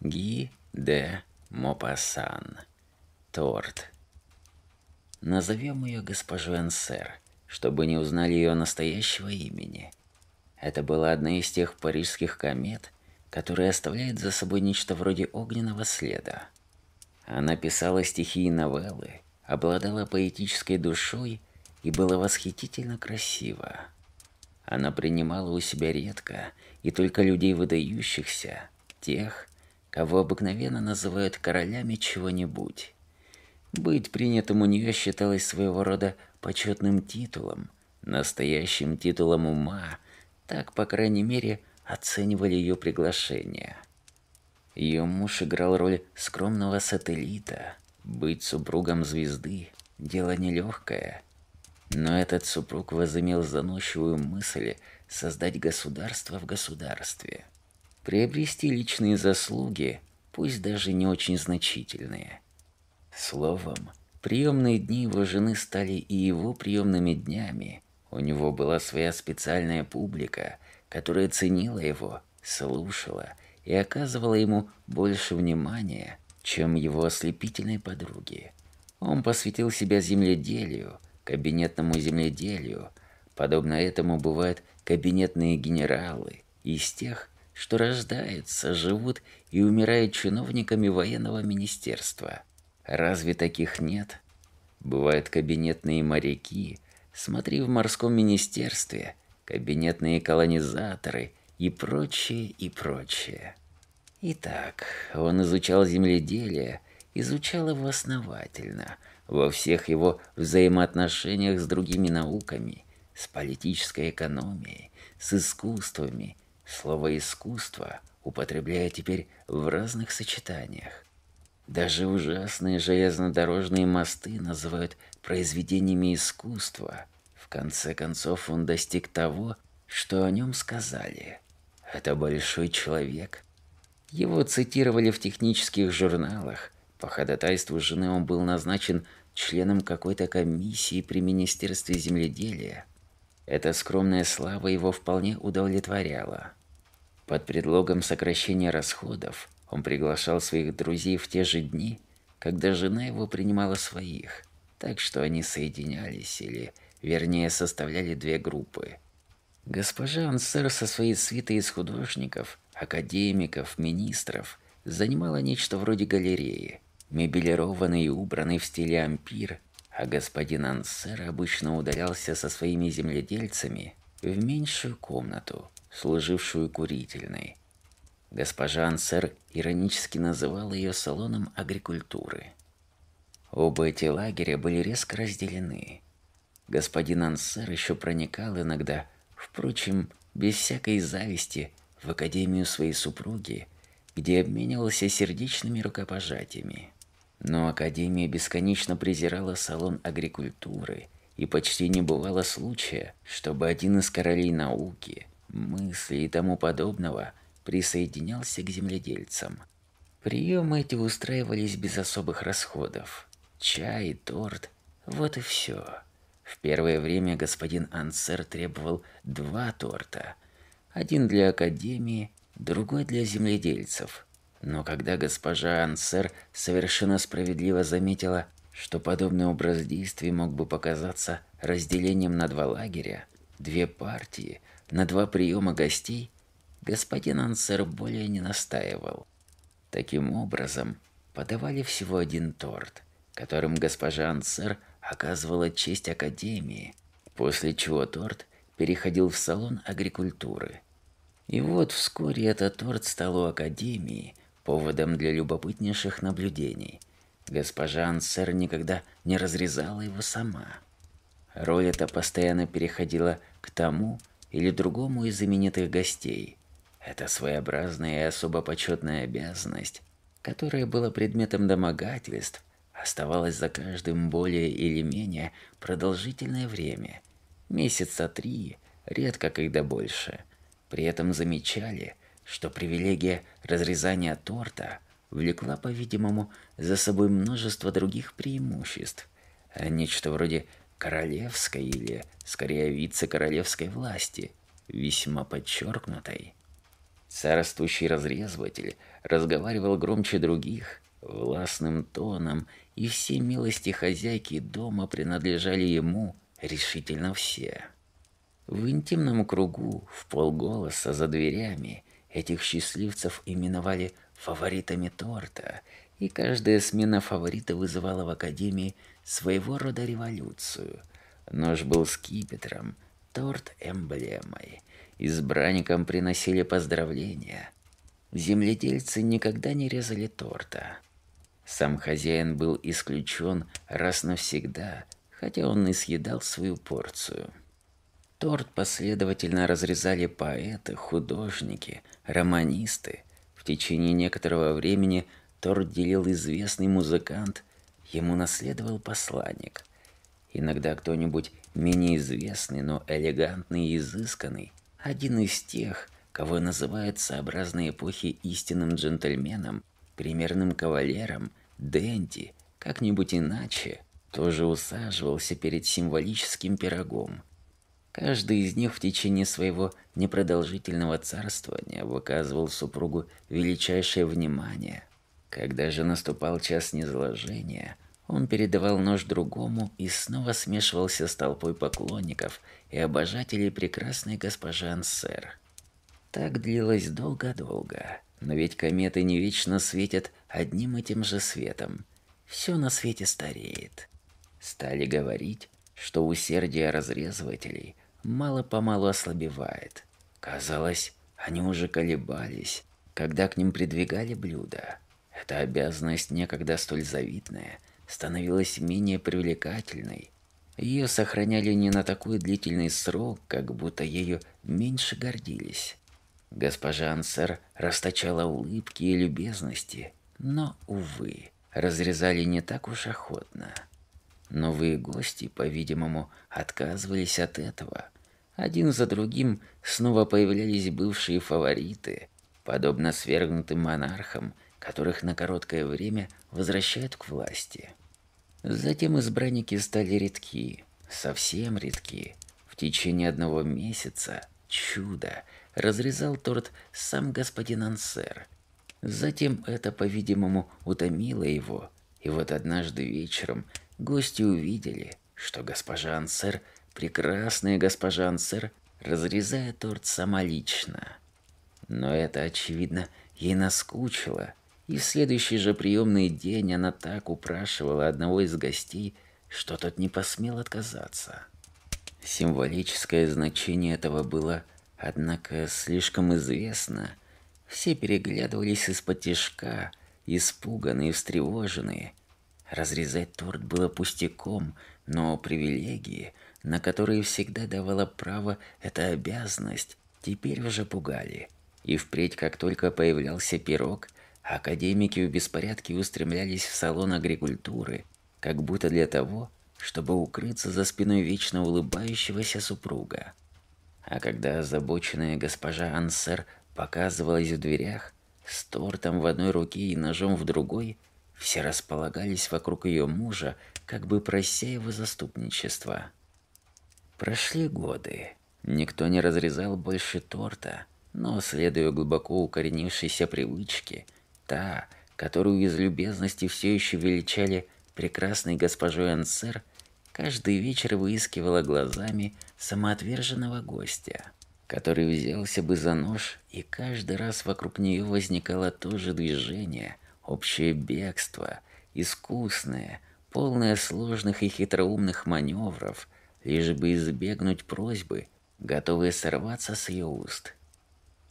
Ги де Мопассан. Торт. Назовем ее госпожу Ансер, чтобы не узнали ее настоящего имени. Это была одна из тех парижских комет, которая оставляет за собой нечто вроде огненного следа. Она писала стихи и новеллы, обладала поэтической душой и была восхитительно красива. Она принимала у себя редко и только людей выдающихся, тех, кого обыкновенно называют королями чего-нибудь. Быть принятым у нее считалось своего рода почетным титулом, настоящим титулом ума, так, по крайней мере, оценивали ее приглашение. Ее муж играл роль скромного сателлита. Быть супругом звезды – дело нелегкое. Но этот супруг возымел заносчивую мысль создать государство в государстве – приобрести личные заслуги, пусть даже не очень значительные. Словом, приемные дни его жены стали и его приемными днями. У него была своя специальная публика, которая ценила его, слушала и оказывала ему больше внимания, чем его ослепительной подруге. Он посвятил себя земледелию, кабинетному земледелию. Подобно этому бывают кабинетные генералы из тех, что рождается, живут и умирает чиновниками военного министерства. Разве таких нет? Бывают кабинетные моряки, смотри в морском министерстве, кабинетные колонизаторы и прочее, и прочее. Итак, он изучал земледелие, изучал его основательно, во всех его взаимоотношениях с другими науками, с политической экономией, с искусствами – Слово «искусство» употребляя теперь в разных сочетаниях. Даже ужасные железнодорожные мосты называют произведениями искусства. В конце концов он достиг того, что о нем сказали. Это большой человек. Его цитировали в технических журналах. По ходатайству жены он был назначен членом какой-то комиссии при Министерстве земледелия. Эта скромная слава его вполне удовлетворяла. Под предлогом сокращения расходов он приглашал своих друзей в те же дни, когда жена его принимала своих, так что они соединялись или, вернее, составляли две группы. Госпожа Ансер со своей свитой из художников, академиков, министров занимала нечто вроде галереи, мебелированной и убранной в стиле ампир, а господин Ансер обычно удалялся со своими земледельцами в меньшую комнату, служившую курительной. Госпожа Ансер иронически называла ее салоном агрикультуры. Оба эти лагеря были резко разделены. Господин Ансер еще проникал иногда, впрочем, без всякой зависти, в академию своей супруги, где обменивался сердечными рукопожатиями. Но Академия бесконечно презирала салон агрикультуры, и почти не бывало случая, чтобы один из королей науки мысли и тому подобного, присоединялся к земледельцам. Приемы эти устраивались без особых расходов. Чай, торт, вот и все. В первое время господин Ансер требовал два торта. Один для академии, другой для земледельцев. Но когда госпожа Ансер совершенно справедливо заметила, что подобный образ действий мог бы показаться разделением на два лагеря, две партии – на два приема гостей господин Ансер более не настаивал. Таким образом, подавали всего один торт, которым госпожа Ансер оказывала честь Академии, после чего торт переходил в салон агрикультуры. И вот вскоре этот торт стал у Академии поводом для любопытнейших наблюдений. Госпожа Ансер никогда не разрезала его сама. Роль эта постоянно переходила к тому, или другому из именитых гостей. Это своеобразная и особо почетная обязанность, которая была предметом домогательств, оставалась за каждым более или менее продолжительное время, месяца три, редко когда больше. При этом замечали, что привилегия разрезания торта влекла, по-видимому, за собой множество других преимуществ а – Нечто вроде королевской или, скорее, вице-королевской власти, весьма подчеркнутой. Царствующий разрезыватель разговаривал громче других, властным тоном, и все милости хозяйки дома принадлежали ему решительно все. В интимном кругу, в полголоса за дверями, этих счастливцев именовали «фаворитами торта», и каждая смена фаворита вызывала в Академии своего рода революцию. Нож был скипетром, торт – эмблемой. Избранникам приносили поздравления. Земледельцы никогда не резали торта. Сам хозяин был исключен раз навсегда, хотя он и съедал свою порцию. Торт последовательно разрезали поэты, художники, романисты. В течение некоторого времени торт делил известный музыкант ему наследовал посланник. Иногда кто-нибудь менее известный, но элегантный и изысканный, один из тех, кого называют сообразной эпохи истинным джентльменом, примерным кавалером, дэнди, как-нибудь иначе, тоже усаживался перед символическим пирогом. Каждый из них в течение своего непродолжительного царствования выказывал супругу величайшее внимание, когда же наступал час низложения, он передавал нож другому и снова смешивался с толпой поклонников и обожателей прекрасной госпожи Ансер. Так длилось долго-долго. Но ведь кометы не вечно светят одним и тем же светом. Все на свете стареет. Стали говорить, что усердие разрезывателей мало-помалу ослабевает. Казалось, они уже колебались, когда к ним придвигали блюда. Эта обязанность, некогда столь завидная, становилась менее привлекательной. Ее сохраняли не на такой длительный срок, как будто ею меньше гордились. Госпожа Ансер расточала улыбки и любезности, но, увы, разрезали не так уж охотно. Новые гости, по-видимому, отказывались от этого. Один за другим снова появлялись бывшие фавориты. Подобно свергнутым монархам – которых на короткое время возвращают к власти. Затем избранники стали редки, совсем редки. В течение одного месяца чудо разрезал торт сам господин Ансер. Затем это, по-видимому, утомило его, и вот однажды вечером гости увидели, что госпожа Ансер, прекрасная госпожа Ансер, разрезает торт сама лично. Но это, очевидно, ей наскучило, и в следующий же приемный день она так упрашивала одного из гостей, что тот не посмел отказаться. Символическое значение этого было, однако, слишком известно. Все переглядывались из-под тишка, испуганные, встревоженные. Разрезать торт было пустяком, но привилегии, на которые всегда давала право эта обязанность, теперь уже пугали. И впредь, как только появлялся пирог, Академики в беспорядке устремлялись в салон агрикультуры, как будто для того, чтобы укрыться за спиной вечно улыбающегося супруга. А когда озабоченная госпожа Ансер показывалась в дверях, с тортом в одной руке и ножом в другой, все располагались вокруг ее мужа, как бы прося его заступничества. Прошли годы. Никто не разрезал больше торта, но, следуя глубоко укоренившейся привычке – та, которую из любезности все еще величали прекрасной госпожой Ансер, каждый вечер выискивала глазами самоотверженного гостя, который взялся бы за нож, и каждый раз вокруг нее возникало то же движение, общее бегство, искусное, полное сложных и хитроумных маневров, лишь бы избегнуть просьбы, готовые сорваться с ее уст –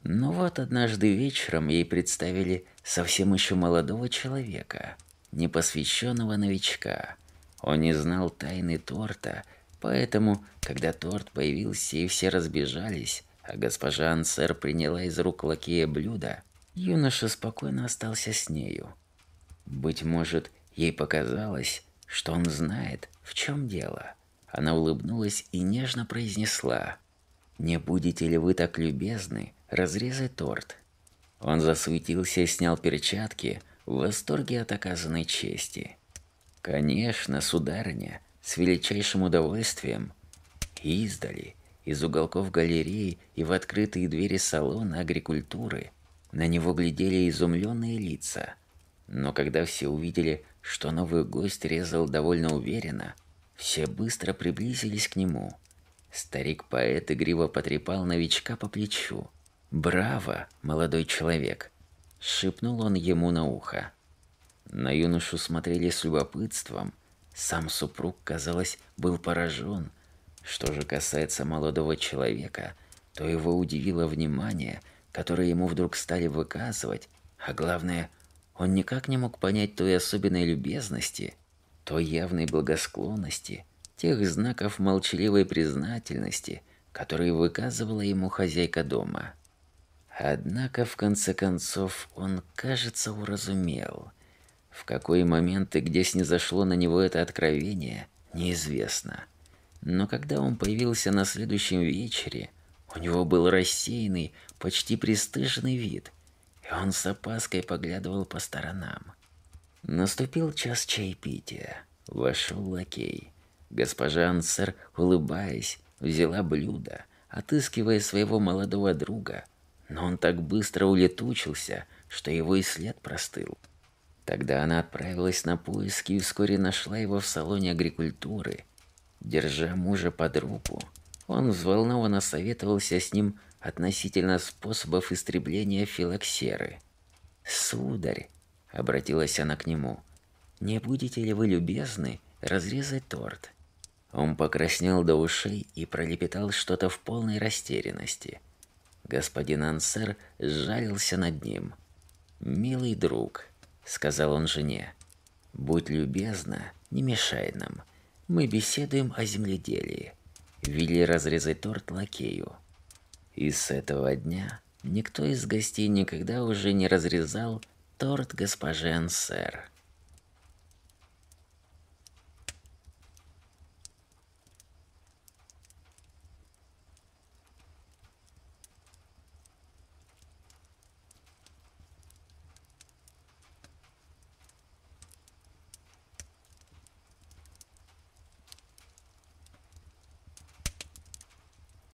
но вот однажды вечером ей представили совсем еще молодого человека, непосвященного новичка. Он не знал тайны торта, поэтому, когда торт появился и все разбежались, а госпожа Ансер приняла из рук лакея блюдо, юноша спокойно остался с нею. Быть может, ей показалось, что он знает, в чем дело. Она улыбнулась и нежно произнесла, «Не будете ли вы так любезны, Разрезай торт. Он засуетился и снял перчатки в восторге от оказанной чести. Конечно, сударыня, с величайшим удовольствием. И издали, из уголков галереи и в открытые двери салона агрикультуры, на него глядели изумленные лица. Но когда все увидели, что новый гость резал довольно уверенно, все быстро приблизились к нему. Старик-поэт игриво потрепал новичка по плечу. «Браво, молодой человек!» – шепнул он ему на ухо. На юношу смотрели с любопытством. Сам супруг, казалось, был поражен. Что же касается молодого человека, то его удивило внимание, которое ему вдруг стали выказывать, а главное, он никак не мог понять той особенной любезности, той явной благосклонности, тех знаков молчаливой признательности, которые выказывала ему хозяйка дома. Однако, в конце концов, он, кажется, уразумел. В какой момент и где снизошло на него это откровение, неизвестно. Но когда он появился на следующем вечере, у него был рассеянный, почти пристыженный вид, и он с опаской поглядывал по сторонам. Наступил час чаепития. Вошел лакей. Госпожа Ансер, улыбаясь, взяла блюдо, отыскивая своего молодого друга – но он так быстро улетучился, что его и след простыл. Тогда она отправилась на поиски и вскоре нашла его в салоне агрикультуры. Держа мужа под руку, он взволнованно советовался с ним относительно способов истребления филоксеры. «Сударь», — обратилась она к нему, — «не будете ли вы любезны разрезать торт?» Он покраснел до ушей и пролепетал что-то в полной растерянности — Господин Ансер сжалился над ним. «Милый друг», — сказал он жене, — «будь любезна, не мешай нам. Мы беседуем о земледелии». Вели разрезать торт лакею. И с этого дня никто из гостей никогда уже не разрезал торт госпожи Ансер.